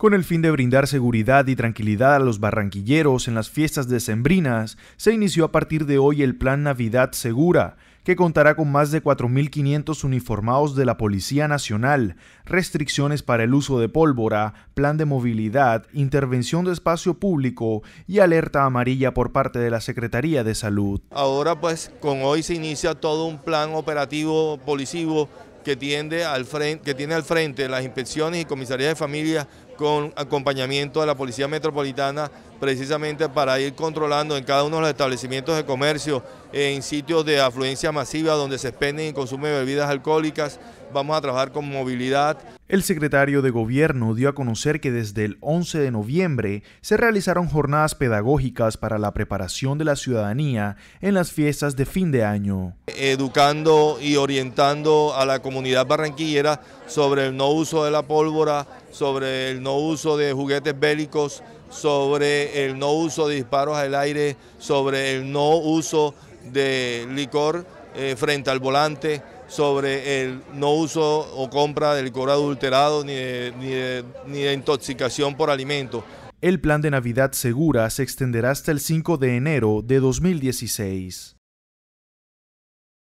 Con el fin de brindar seguridad y tranquilidad a los barranquilleros en las fiestas decembrinas, se inició a partir de hoy el Plan Navidad Segura, que contará con más de 4.500 uniformados de la Policía Nacional, restricciones para el uso de pólvora, plan de movilidad, intervención de espacio público y alerta amarilla por parte de la Secretaría de Salud. Ahora pues con hoy se inicia todo un plan operativo policivo que, al frente, que tiene al frente las inspecciones y comisaría de familia con acompañamiento de la Policía Metropolitana precisamente para ir controlando en cada uno de los establecimientos de comercio, en sitios de afluencia masiva donde se expenden y consumen bebidas alcohólicas. Vamos a trabajar con movilidad. El secretario de Gobierno dio a conocer que desde el 11 de noviembre se realizaron jornadas pedagógicas para la preparación de la ciudadanía en las fiestas de fin de año. Educando y orientando a la comunidad barranquillera sobre el no uso de la pólvora, sobre el no no uso de juguetes bélicos, sobre el no uso de disparos al aire, sobre el no uso de licor eh, frente al volante, sobre el no uso o compra de licor adulterado ni de, ni intoxicación por alimentos. El plan de Navidad Segura se extenderá hasta el 5 de enero de 2016.